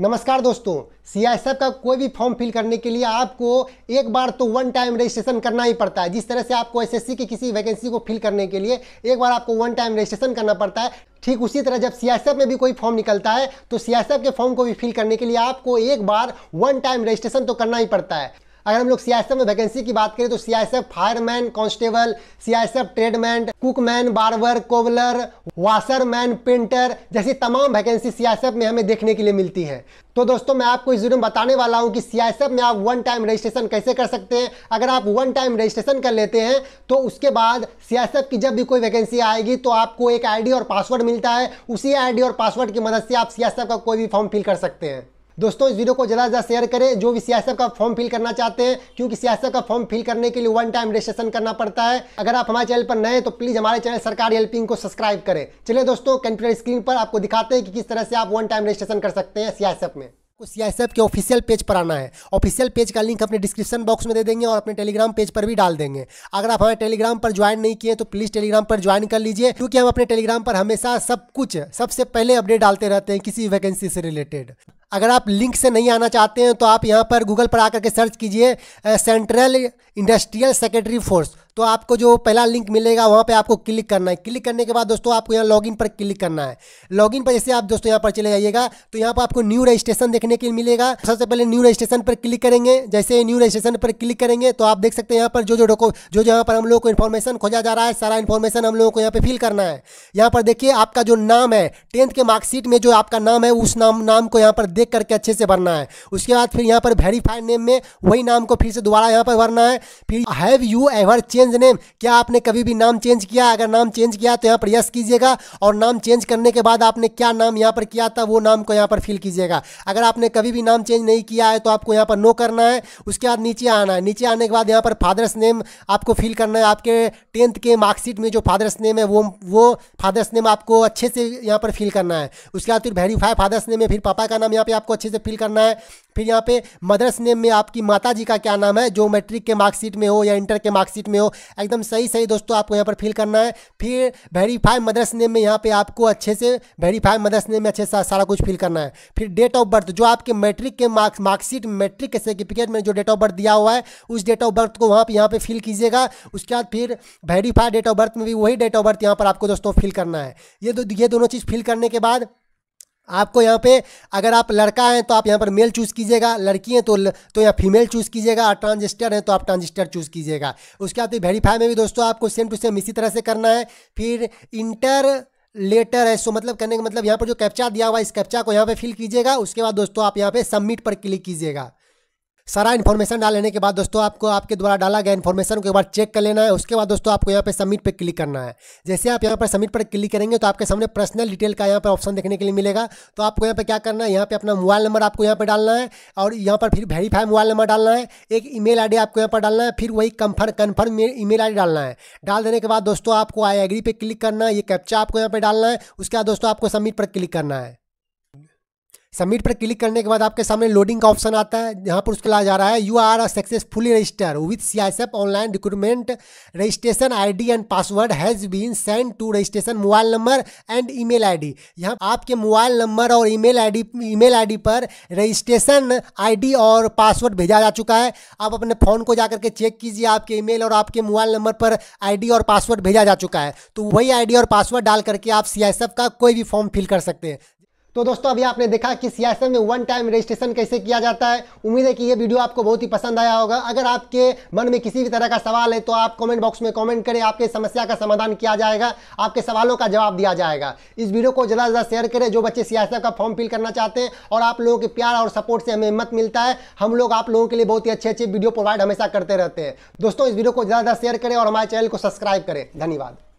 नमस्कार दोस्तों सी का कोई भी फॉर्म फिल करने के लिए आपको एक बार तो वन टाइम रजिस्ट्रेशन करना ही पड़ता है जिस तरह से आपको एसएससी की किसी वैकेंसी को फिल करने के लिए एक बार आपको वन टाइम रजिस्ट्रेशन करना पड़ता है ठीक उसी तरह जब सी में भी कोई फॉर्म निकलता है तो सी के फॉर्म को भी फिल करने के लिए आपको एक बार वन टाइम रजिस्ट्रेशन तो करना ही पड़ता है अगर हम लोग सीआईएसएफ में वैकेंसी की बात करें तो CISF fireman constable CISF tradesman cookman barber cobbler washerman painter जैसी तमाम वैकेंसी सीआईएसएफ में हमें देखने के लिए मिलती है तो दोस्तों मैं आपको इस वीडियो में बताने वाला हूं कि सीआईएसएफ में आप वन टाइम रजिस्ट्रेशन कैसे कर सकते हैं अगर आप वन टाइम रजिस्ट्रेशन कर लेते हैं तो उसके बाद सीआईएसएफ की जब भी कोई वैकेंसी आएगी तो आपको एक आईडी और पासवर्ड मिलता है उसी आईडी और पासवर्ड की मदद से आप सीआईएसएफ का कोई भी फॉर्म फिल कर सकते हैं दोस्तों इस वीडियो को ज़्यादा से ज़्यादा शेयर करें जो भी सीएसएफ का फॉर्म फिल करना चाहते हैं क्योंकि सीएसएफ का फॉर्म फिल करने के लिए वन टाइम रजिस्ट्रेशन करना पड़ता है अगर आप हमारे चैनल पर नए हैं तो प्लीज़ हमारे चैनल सरकारी हेल्पिंग को सब्सक्राइब करें चलिए दोस्तों कंप्यूटर स्क्रीन पर आपको दिखाते हैं कि किस तरह से आप वन टाइम रजिस्ट्रेशन कर सकते हैं सीएसएफ में आपको सीआईएसएफ के ऑफिशियल पेज पर आना है ऑफिशियल पेज का लिंक अपने डिस्क्रिप्शन बॉक्स में दे देंगे और अपने टेलीग्राम पेज पर भी डाल देंगे अगर आप हमारे टेलीग्राम पर ज्वाइन नहीं किए तो प्लीज़ टेलीग्राम पर ज्वाइन कर लीजिए क्योंकि हम अपने टेलीग्राम पर हमेशा सब कुछ सबसे पहले अपडेट डालते रहते हैं किसी वैकेंसी से रिलेटेड अगर आप लिंक से नहीं आना चाहते हैं तो आप यहाँ पर गूगल पर आकर के सर्च कीजिए सेंट्रल इंडस्ट्रियल सेक्रेटरी फोर्स तो आपको जो पहला लिंक मिलेगा वहाँ पे आपको क्लिक करना है क्लिक करने के बाद दोस्तों आपको यहाँ लॉगिन पर क्लिक करना है लॉगिन पर जैसे आप दोस्तों यहाँ पर चले जाइएगा तो यहाँ पर आपको न्यू रजिस्ट्रेशन देखने के लिए मिलेगा सबसे पहले न्यू रजिस्ट्रेशन पर क्लिक करेंगे जैसे न्यू रजिस्ट्रेशन पर क्लिक करेंगे तो आप देख सकते हैं यहाँ पर जो जो डॉको जो जो यहाँ पर हम लोग को इन्फॉर्मेशन खोजा जा रहा है सारा इन्फॉर्मेशन हम लोगों को यहाँ पर फिल करना है यहाँ पर देखिए आपका जो नाम है टेंथ के मार्कशीट में जो आपका नाम है उस नाम नाम को यहाँ पर देख करके अच्छे से भरना है उसके बाद फिर यहाँ पर वेरीफाइड नेम में वही नाम को फिर से दोबारा यहाँ पर भरना है फिर have you ever change change name क्या आपने कभी भी नाम चेंज किया अगर नाम चेंज किया तो यहाँ पर यस कीजिएगा और नाम चेंज करने के बाद आपने क्या नाम यहाँ पर किया था वो नाम को यहाँ पर फिल कीजिएगा अगर आपने कभी भी नाम चेंज नहीं किया है तो आपको यहाँ पर नो करना है उसके बाद नीचे आना है नीचे आने के बाद यहाँ पर फादर्स नेम आपको फिल करना है आपके टेंथ के मार्कशीट में जो फादर्स नेम है वो वो फादर्स नेम आपको अच्छे से यहाँ पर फिल करना है उसके बाद फिर वेरीफाई फादर्स नेम है फिर पापा का नाम यहाँ पर आपको अच्छे से फिल करना है फिर यहाँ पे मदर्स नेम में आपकी माता जी का क्या नाम है जो मैट्रिक के मार्कशीट में हो या इंटर के मार्कशीट में हो एकदम सही सही दोस्तों आपको यहाँ पर फिल करना है फिर वेरीफाई मदर्स नेम में यहाँ पे आपको अच्छे से वेरीफाई मदर्स नेम में अच्छे से सारा कुछ फिल करना है फिर डेट ऑफ बर्थ जो आपके मैट्रिक के मार्क्स मार्क्सिट मैट्रिक के सर्टिफिकेट में जो डेट ऑफ बर्थ दिया हुआ है उस डेट ऑफ बर्थ को वहाँ पर यहाँ पर फिल कीजिएगा उसके बाद फिर वेरीफाई डेट ऑफ बर्थ में भी वही डेट ऑफ बर्थ यहाँ पर आपको दोस्तों फिल करना है ये दो ये दोनों चीज़ फिल करने के बाद आपको यहाँ पे अगर आप लड़का हैं तो आप यहाँ पर मेल चूज़ कीजिएगा लड़की हैं तो तो यहाँ फीमेल चूज़ कीजिएगा और ट्रांजिस्टर हैं तो आप ट्रांजिस्टर चूज़ कीजिएगा उसके बाद वेरीफाई तो में भी दोस्तों आपको सेम टू सेम इसी तरह से करना है फिर इंटर लेटर है सो मतलब करने का मतलब यहाँ पर जो कैप्चा दिया हुआ है इस कैप्चा को यहाँ पे फिल कीजिएगा उसके बाद दोस्तों आप यहाँ पे सबमिट पर क्लिक कीजिएगा सारा इन्फॉर्मेशन डाल लेने के बाद दोस्तों आपको आपके द्वारा डाला गया इन्फॉर्मेशन को एक बार चेक कर लेना है उसके बाद दोस्तों आपको यहाँ पे सबमिट पे क्लिक करना है जैसे आप यहाँ पर सबमिट पर क्लिक करेंगे तो आपके सामने पर्सनल डिटेल का यहाँ पर ऑप्शन देखने के लिए मिलेगा तो आपको यहाँ पर क्या करना है यहाँ पर अपना मोबाइल नंबर आपको यहाँ पर डालना है और यहाँ पर फिर वेरीफाई मोबाइल नंबर डालना है एक ईमेल मेल आपको यहाँ पर डालना है फिर वही कंफर्म कन्फर्म ई मेल डालना है डाल देने के बाद दोस्तों आपको आई एग्री पे क्लिक करना है ये कैप्चा आपको यहाँ पर डालना है उसके बाद दोस्तों आपको सबमिट पर क्लिक करना है सबमिट पर क्लिक करने के बाद आपके सामने लोडिंग का ऑप्शन आता है यहाँ पर उसके लाया जा रहा है you are a successfully register with C I online recruitment registration I D and password has been send to registration mobile number and email I D यहाँ आपके मोबाइल नंबर और email I D email I D पर registration I D और password भेजा जा चुका है आप अपने फ़ोन को जा करके चेक कीजिए आपके ई मेल और आपके मोबाइल नंबर पर आई डी और पासवर्ड भेजा जा चुका है तो वही आई डी और पासवर्ड डाल करके आप सी आई का कोई भी फॉर्म फिल कर सकते हैं तो दोस्तों अभी आपने देखा कि सियासत में वन टाइम रजिस्ट्रेशन कैसे किया जाता है उम्मीद है कि ये वीडियो आपको बहुत ही पसंद आया होगा अगर आपके मन में किसी भी तरह का सवाल है तो आप कमेंट बॉक्स में कमेंट करें आपके समस्या का समाधान किया जाएगा आपके सवालों का जवाब दिया जाएगा इस वीडियो को ज़्यादा से ज़्यादा शेयर करें जो बच्चे सियासत का फॉर्म फिल करना चाहते हैं और आप लोगों के प्यार और सपोर्ट से हमें हिम्मत मिलता है हम लोग आप लोगों के लिए बहुत ही अच्छे अच्छे वीडियो प्रोवाइड हमेशा करते रहते हैं दोस्तों इस वीडियो को ज़्यादा से ज़्यादा शेयर करें और हमारे चैनल को सब्सक्राइब करें धन्यवाद